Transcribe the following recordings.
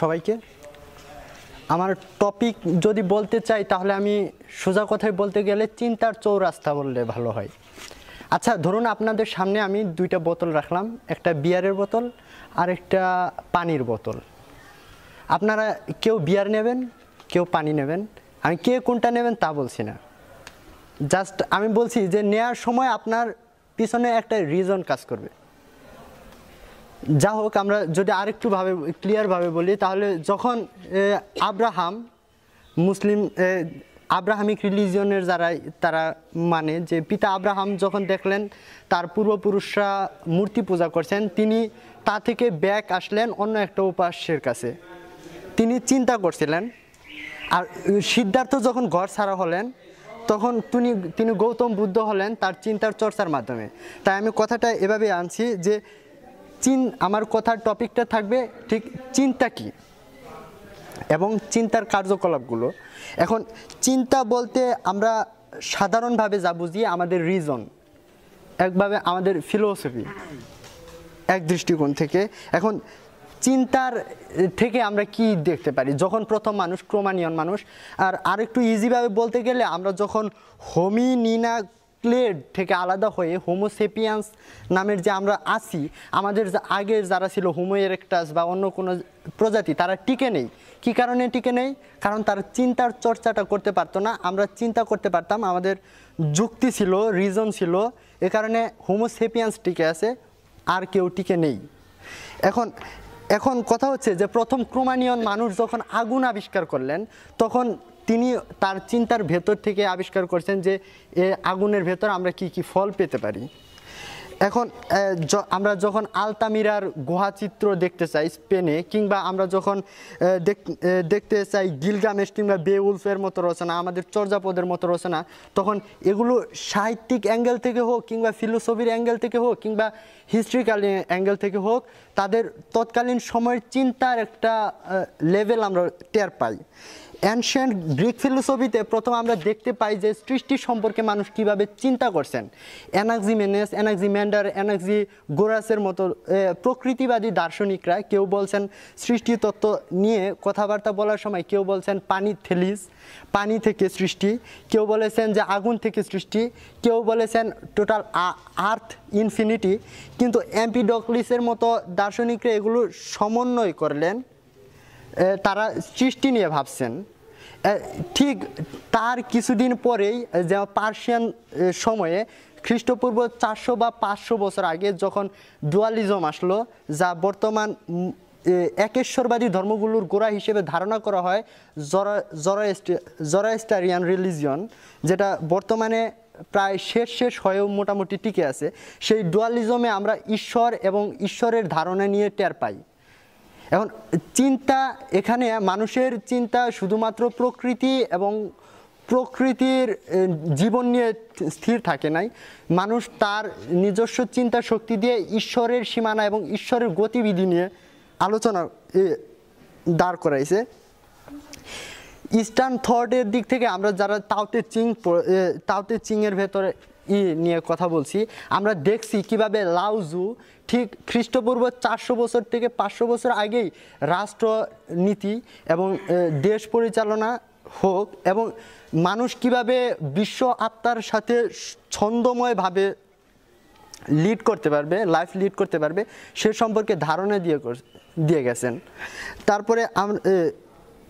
সবাইকে আমার টপিক যদি বলতে চাই তাহলে আমি সোজা কথায় বলতে গেলে চিন্তার চৌরাস্তা বললে ভালো হয় আচ্ছা ধরুন আপনাদের সামনে আমি দুইটা বোতল রাখলাম একটা বিয়ারের বোতল আর একটা পানির বোতল আপনারা কেউ বিয়ার নেবেন কেউ পানি নেবেন আমি কে কোনটা নেবেন তা বলছি না জাস্ট আমি বলছি যে নেয়ার সময় আপনার পিছনে একটা রিজন কাজ করবে যা হোক আমরা যদি আরেকটুভাবে ক্লিয়ারভাবে বলি তাহলে যখন আব্রাহাম মুসলিম আব্রাহামিক রিলিজিয়নের যারা তারা মানে যে পিতা আব্রাহাম যখন দেখলেন তার পূর্বপুরুষরা মূর্তি পূজা করছেন তিনি তা থেকে ব্যাক আসলেন অন্য একটা উপাস্যের কাছে তিনি চিন্তা করছিলেন আর সিদ্ধার্থ যখন ঘর ছাড়া হলেন তখন তিনি তিনি গৌতম বুদ্ধ হলেন তার চিন্তার চর্চার মাধ্যমে তাই আমি কথাটা এভাবে আনছি যে চিন আমার কথার টপিকটা থাকবে ঠিক চিন্তা কি এবং চিন্তার কার্যকলাপগুলো এখন চিন্তা বলতে আমরা সাধারণভাবে যা বুঝি আমাদের রিজন একভাবে আমাদের ফিলোসফি এক দৃষ্টিকোণ থেকে এখন চিন্তার থেকে আমরা কি দেখতে পারি যখন প্রথম মানুষ ক্রোমানিয়ন মানুষ আর আরেকটু ইজিভাবে বলতে গেলে আমরা যখন হোমিনিনা ক্লেড থেকে আলাদা হয়ে হোমোসেপিয়ান্স নামের যে আমরা আসি আমাদের আগের যারা ছিল হোমো এরেকটাস বা অন্য কোনো প্রজাতি তারা টিকে নেই কী কারণে টিকে নেই কারণ তারা চিন্তার চর্চাটা করতে পারতো না আমরা চিন্তা করতে পারতাম আমাদের যুক্তি ছিল রিজন ছিল এ কারণে হোমোসেপিয়ান্স টিকে আছে আর কেউ টিকে নেই এখন এখন কথা হচ্ছে যে প্রথম ক্রোমানিয়ন মানুষ যখন আগুন আবিষ্কার করলেন তখন তিনি তার চিন্তার ভেতর থেকে আবিষ্কার করছেন যে এ আগুনের ভেতর আমরা কি কি ফল পেতে পারি এখন আমরা যখন আলতামিরার গুহা চিত্র দেখতে চাই স্পেনে কিংবা আমরা যখন দেখতে চাই গিলগামেশ কিংবা বেউলফের মতো রচনা আমাদের চর্যাপদের মতো রচনা তখন এগুলো সাহিত্যিক অ্যাঙ্গেল থেকে হোক কিংবা ফিলোসফির অ্যাঙ্গেল থেকে হোক কিংবা হিস্ট্রিক্যাল অ্যাঙ্গেল থেকে হোক তাদের তৎকালীন সময়ের চিন্তার একটা লেভেল আমরা টের পাই অ্যানশিয়েন্ট গ্রিক ফিলোসফিতে প্রথম আমরা দেখতে পাই যে সৃষ্টি সম্পর্কে মানুষ কিভাবে চিন্তা করছেন এনার্জি মেনেস এনার্জি ম্যান্ডার এনার্জি গোরাসের মতো প্রকৃতিবাদী দার্শনিকরা কেউ বলছেন সৃষ্টি তত্ত্ব নিয়ে কথাবার্তা বলার সময় কেউ বলছেন পানি থেলিস পানি থেকে সৃষ্টি কেউ বলেছেন যে আগুন থেকে সৃষ্টি কেউ বলেছেন টোটাল আর্থ ইনফিনিটি কিন্তু এমপিডকলিসের মতো দার্শনিক দার্শনিকরা এগুলো সমন্বয় করলেন তারা সৃষ্টি নিয়ে ভাবছেন ঠিক তার কিছুদিন পরেই যেমন পার্সিয়ান সময়ে খ্রিস্টপূর্ব চারশো বা পাঁচশো বছর আগে যখন ডুয়ালিজম আসলো যা বর্তমান একেশ্বরবাদী ধর্মগুলোর গোড়া হিসেবে ধারণা করা হয় জরা জরাস্টারিয়ান রিলিজিয়ন যেটা বর্তমানে প্রায় শেষ শেষ হয়েও মোটামুটি টিকে আছে সেই ডুয়ালিজমে আমরা ঈশ্বর এবং ঈশ্বরের ধারণা নিয়ে টের পাই এখন চিন্তা এখানে মানুষের চিন্তা শুধুমাত্র প্রকৃতি এবং প্রকৃতির জীবন নিয়ে স্থির থাকে নাই মানুষ তার নিজস্ব চিন্তা শক্তি দিয়ে ঈশ্বরের সীমানা এবং ঈশ্বরের গতিবিধি নিয়ে আলোচনা দাঁড় করাইছে ইস্টার্ন থর্ডের দিক থেকে আমরা যারা তাওতে চিং তাওতে চিংয়ের ভেতরে ই নিয়ে কথা বলছি আমরা দেখছি কিভাবে লাউজু ঠিক খ্রিস্টপূর্ব চারশো বছর থেকে পাঁচশো বছর আগেই রাষ্ট্রনীতি এবং দেশ পরিচালনা হোক এবং মানুষ কিভাবে বিশ্ব আত্মার সাথে ছন্দময়ভাবে লিড করতে পারবে লাইফ লিড করতে পারবে সে সম্পর্কে ধারণা দিয়ে দিয়ে গেছেন তারপরে আমরা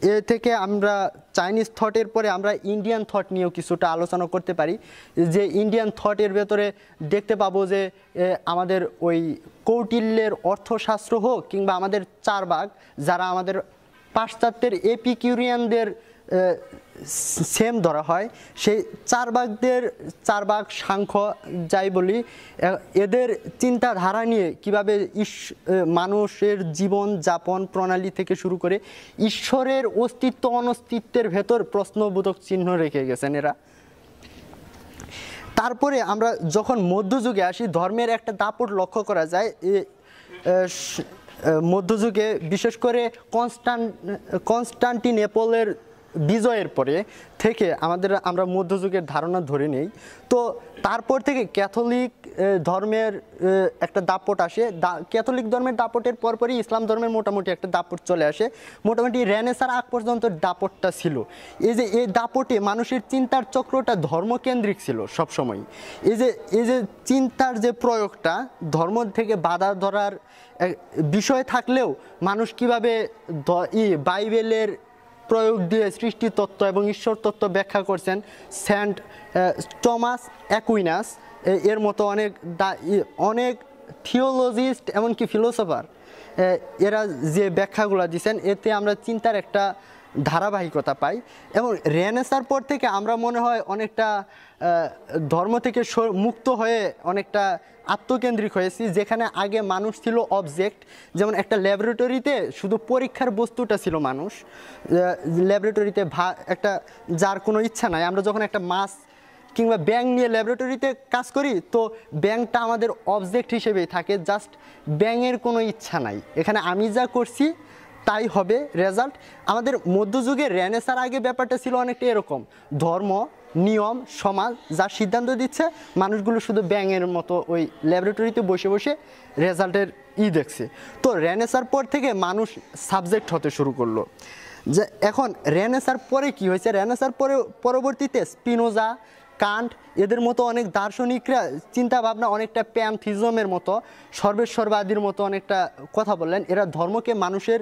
এ থেকে আমরা চাইনিজ থটের পরে আমরা ইন্ডিয়ান থট নিয়েও কিছুটা আলোচনা করতে পারি যে ইন্ডিয়ান থটের ভেতরে দেখতে পাবো যে আমাদের ওই কৌটিল্যের অর্থশাস্ত্র হোক কিংবা আমাদের চারবাগ যারা আমাদের পাশ্চাত্যের এপিকিউরিয়ানদের সেম ধরা হয় সেই চার চার চারবাক সাংখ্য যাই বলি এদের চিন্তাধারা নিয়ে কিভাবে মানুষের জীবন যাপন প্রণালী থেকে শুরু করে ঈশ্বরের অস্তিত্ব অনস্তিত্বের ভেতর প্রশ্নবোধক চিহ্ন রেখে গেছেন এরা তারপরে আমরা যখন মধ্যযুগে আসি ধর্মের একটা দাপট লক্ষ্য করা যায় মধ্যযুগে বিশেষ করে কনস্টান কনস্টান্টিনেপলের বিজয়ের পরে থেকে আমাদের আমরা মধ্যযুগের ধারণা ধরে নেই তো তারপর থেকে ক্যাথলিক ধর্মের একটা দাপট আসে ক্যাথলিক ধর্মের দাপটের পরপরই ইসলাম ধর্মের মোটামুটি একটা দাপট চলে আসে মোটামুটি রেনেসার আগ পর্যন্ত দাপটটা ছিল এই যে এই দাপটে মানুষের চিন্তার চক্রটা ধর্মকেন্দ্রিক ছিল সবসময় এই যে এই যে চিন্তার যে প্রয়োগটা ধর্ম থেকে বাধা ধরার বিষয় থাকলেও মানুষ ই বাইবেলের প্রয়োগ দিয়ে সৃষ্টি তত্ত্ব এবং ঈশ্বর তত্ত্ব ব্যাখ্যা করছেন স্যান্ট টমাস অ্যাকুইনাস এর মতো অনেক অনেক থিওলজিস্ট এমনকি ফিলোসফার এরা যে ব্যাখ্যাগুলো দিচ্ছেন এতে আমরা চিন্তার একটা ধারাবাহিকতা পাই এবং রেনেসার পর থেকে আমরা মনে হয় অনেকটা ধর্ম থেকে মুক্ত হয়ে অনেকটা আত্মকেন্দ্রিক হয়েছি যেখানে আগে মানুষ ছিল অবজেক্ট যেমন একটা ল্যাবরেটরিতে শুধু পরীক্ষার বস্তুটা ছিল মানুষ ল্যাবরেটরিতে ভা একটা যার কোনো ইচ্ছা নাই আমরা যখন একটা মাছ কিংবা ব্যাংক নিয়ে ল্যাবরেটরিতে কাজ করি তো ব্যাংকটা আমাদের অবজেক্ট হিসেবেই থাকে জাস্ট ব্যাংয়ের কোনো ইচ্ছা নাই এখানে আমি যা করছি তাই হবে রেজাল্ট আমাদের মধ্যযুগে রেনেসার আগে ব্যাপারটা ছিল অনেকটা এরকম ধর্ম নিয়ম সমাজ যা সিদ্ধান্ত দিচ্ছে মানুষগুলো শুধু ব্যাঙের মতো ওই ল্যাবরেটরিতে বসে বসে রেজাল্টের ই দেখছে তো রেনেসার পর থেকে মানুষ সাবজেক্ট হতে শুরু করলো যে এখন রেনেসার পরে কি হয়েছে রেনেসার পরে পরবর্তীতে স্পিনোজা কান্ট এদের মতো অনেক দার্শনিকরা চিন্তাভাবনা অনেকটা প্যামথিজমের মতো সর্বেশ্বরবাদীর মতো অনেকটা কথা বললেন এরা ধর্মকে মানুষের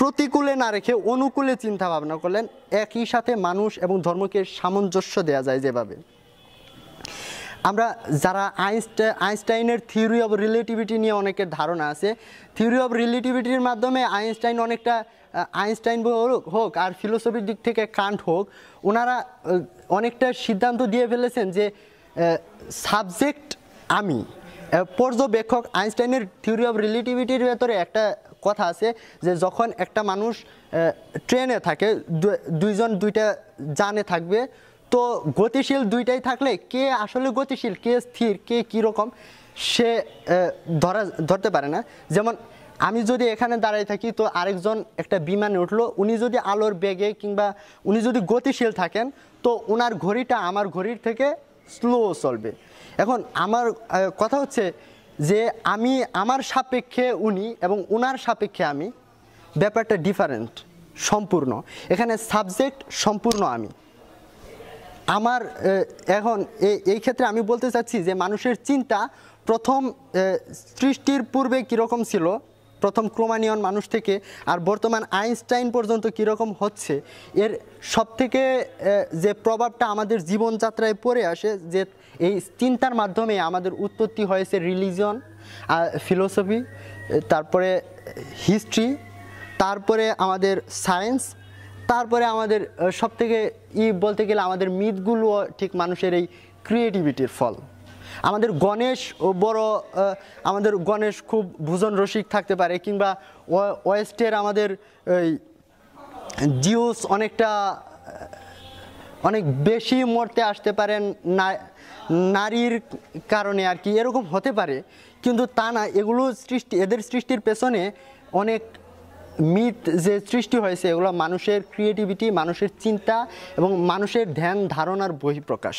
প্রতিকূলে না রেখে অনুকূলে চিন্তা ভাবনা করলেন একই সাথে মানুষ এবং ধর্মকে সামঞ্জস্য দেয়া যায় যেভাবে আমরা যারা আইনস্টাই আইনস্টাইনের থিওরি অব রিলেটিভিটি নিয়ে অনেকের ধারণা আছে থিওরি অব রিলেটিভিটির মাধ্যমে আইনস্টাইন অনেকটা আইনস্টাইন হোক আর ফিলোসফির দিক থেকে কান্ট হোক ওনারা অনেকটা সিদ্ধান্ত দিয়ে ফেলেছেন যে সাবজেক্ট আমি পর্যবেক্ষক আইনস্টাইনের থিওরি অব রিলেটিভিটির ভেতরে একটা কথা আছে যে যখন একটা মানুষ ট্রেনে থাকে দুইজন দুইটা জানে থাকবে তো গতিশীল দুইটাই থাকলে কে আসলে গতিশীল কে স্থির কে কীরকম সে ধরা ধরতে পারে না যেমন আমি যদি এখানে দাঁড়াই থাকি তো আরেকজন একটা বিমানে উঠলো উনি যদি আলোর বেগে কিংবা উনি যদি গতিশীল থাকেন তো ওনার ঘড়িটা আমার ঘড়ির থেকে স্লো চলবে এখন আমার কথা হচ্ছে যে আমি আমার সাপেক্ষে উনি এবং ওনার সাপেক্ষে আমি ব্যাপারটা ডিফারেন্ট সম্পূর্ণ এখানে সাবজেক্ট সম্পূর্ণ আমি আমার এখন এই ক্ষেত্রে আমি বলতে চাচ্ছি যে মানুষের চিন্তা প্রথম সৃষ্টির পূর্বে কীরকম ছিল প্রথম ক্রোমানিয়ন মানুষ থেকে আর বর্তমান আইনস্টাইন পর্যন্ত কীরকম হচ্ছে এর সবথেকে যে প্রভাবটা আমাদের জীবনযাত্রায় পড়ে আসে যে এই চিন্তার মাধ্যমে আমাদের উৎপত্তি হয়েছে রিলিজন ফিলোসফি তারপরে হিস্ট্রি তারপরে আমাদের সায়েন্স তারপরে আমাদের সবথেকে ই বলতে গেলে আমাদের মিথগুলো ঠিক মানুষের এই ক্রিয়েটিভিটির ফল আমাদের গণেশ বড় আমাদের গণেশ খুব ভোজন রসিক থাকতে পারে কিংবা ওয়েস্টের আমাদের ওই জিউস অনেকটা অনেক বেশি মরতে আসতে পারেন নারীর কারণে আর কি এরকম হতে পারে কিন্তু তা না এগুলো সৃষ্টি এদের সৃষ্টির পেছনে অনেক মিথ যে সৃষ্টি হয়েছে এগুলো মানুষের ক্রিয়েটিভিটি মানুষের চিন্তা এবং মানুষের ধ্যান ধারণার বহিঃপ্রকাশ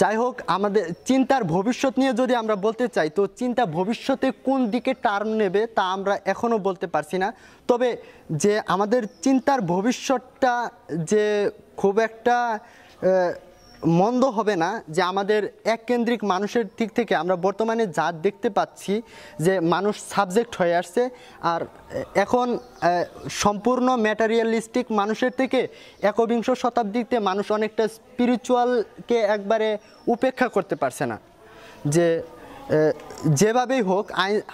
যাই হোক আমাদের চিন্তার ভবিষ্যৎ নিয়ে যদি আমরা বলতে চাই তো চিন্তা ভবিষ্যতে কোন দিকে টার্ম নেবে তা আমরা এখনও বলতে পারছি না তবে যে আমাদের চিন্তার ভবিষ্যৎটা যে খুব একটা মন্দ হবে না যে আমাদের এককেন্দ্রিক মানুষের দিক থেকে আমরা বর্তমানে যা দেখতে পাচ্ছি যে মানুষ সাবজেক্ট হয়ে আসছে আর এখন সম্পূর্ণ ম্যাটারিয়ালিস্টিক মানুষের থেকে একবিংশ শতাব্দীতে মানুষ অনেকটা স্পিরিচুয়ালকে একবারে উপেক্ষা করতে পারছে না যে যেভাবেই হোক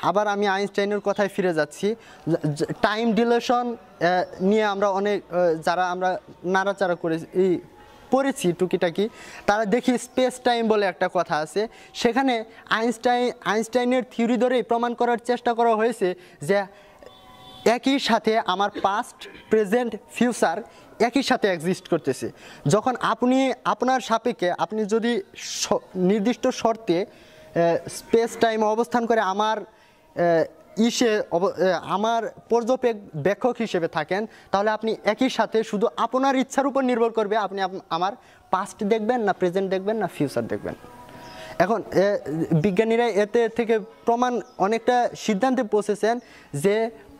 আবার আমি আইনস্টাইনের কথায় ফিরে যাচ্ছি টাইম ডিলেশন নিয়ে আমরা অনেক যারা আমরা নাড়াচাড়া করে পড়েছি টুকিটাকি তারা দেখি স্পেস টাইম বলে একটা কথা আছে সেখানে আইনস্টাইন আইনস্টাইনের থিওরি ধরেই প্রমাণ করার চেষ্টা করা হয়েছে যে একই সাথে আমার পাস্ট প্রেজেন্ট ফিউচার একই সাথে এক্সিস্ট করতেছে যখন আপনি আপনার সাপেক্ষে আপনি যদি নির্দিষ্ট শর্তে স্পেস টাইম অবস্থান করে আমার ইসে আমার পর্যবেক্ষক ব্যাখ্যক হিসেবে থাকেন তাহলে আপনি একই সাথে শুধু আপনার ইচ্ছার উপর নির্ভর করবে আপনি আমার পাস্ট দেখবেন না প্রেজেন্ট দেখবেন না ফিউচার দেখবেন এখন বিজ্ঞানীরা এতে থেকে প্রমাণ অনেকটা সিদ্ধান্তে পৌঁছেছেন যে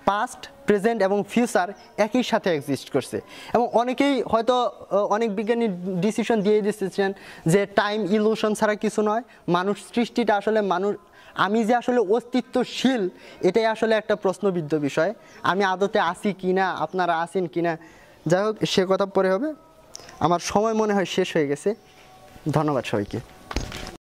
পাস্ট প্রেজেন্ট এবং ফিউচার একই সাথে এক্সিস্ট করছে এবং অনেকেই হয়তো অনেক বিজ্ঞানী ডিসিশন দিয়ে দিতেছেন যে টাইম ইলুশন ছাড়া কিছু নয় মানুষ সৃষ্টিটা আসলে মানুষ আমি যে আসলে অস্তিত্বশীল এটাই আসলে একটা প্রশ্নবিদ্ধ বিষয় আমি আদতে আসি কি না আপনারা আসেন কি না যাই হোক সে কথা পরে হবে আমার সময় মনে হয় শেষ হয়ে গেছে ধন্যবাদ সবাইকে